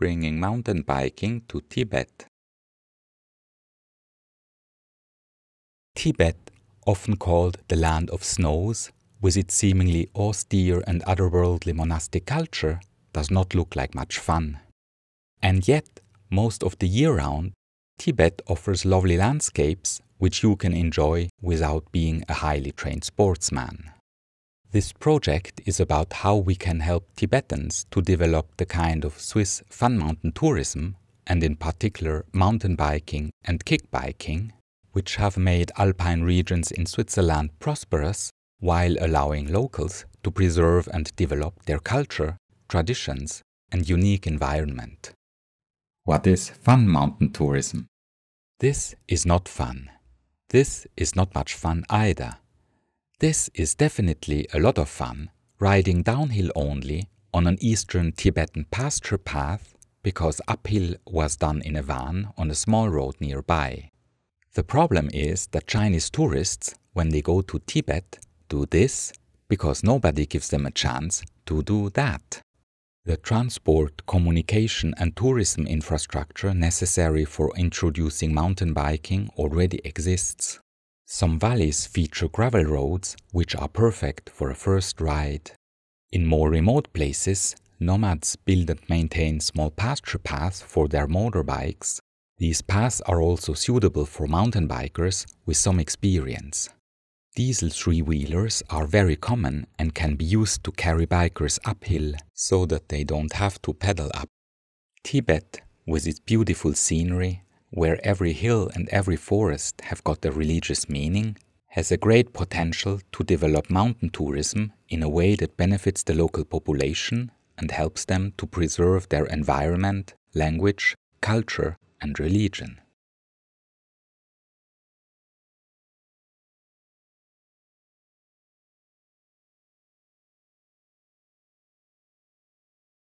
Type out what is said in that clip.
bringing mountain biking to Tibet. Tibet, often called the land of snows, with its seemingly austere and otherworldly monastic culture, does not look like much fun. And yet, most of the year round, Tibet offers lovely landscapes which you can enjoy without being a highly trained sportsman. This project is about how we can help Tibetans to develop the kind of Swiss fun mountain tourism, and in particular mountain biking and kickbiking, which have made alpine regions in Switzerland prosperous while allowing locals to preserve and develop their culture, traditions, and unique environment. What is fun mountain tourism? This is not fun. This is not much fun either. This is definitely a lot of fun, riding downhill only on an eastern Tibetan pasture path because uphill was done in a van on a small road nearby. The problem is that Chinese tourists, when they go to Tibet, do this because nobody gives them a chance to do that. The transport, communication, and tourism infrastructure necessary for introducing mountain biking already exists. Some valleys feature gravel roads, which are perfect for a first ride. In more remote places, nomads build and maintain small pasture paths for their motorbikes. These paths are also suitable for mountain bikers with some experience. Diesel three-wheelers are very common and can be used to carry bikers uphill so that they don't have to pedal up. Tibet, with its beautiful scenery, where every hill and every forest have got a religious meaning, has a great potential to develop mountain tourism in a way that benefits the local population and helps them to preserve their environment, language, culture, and religion.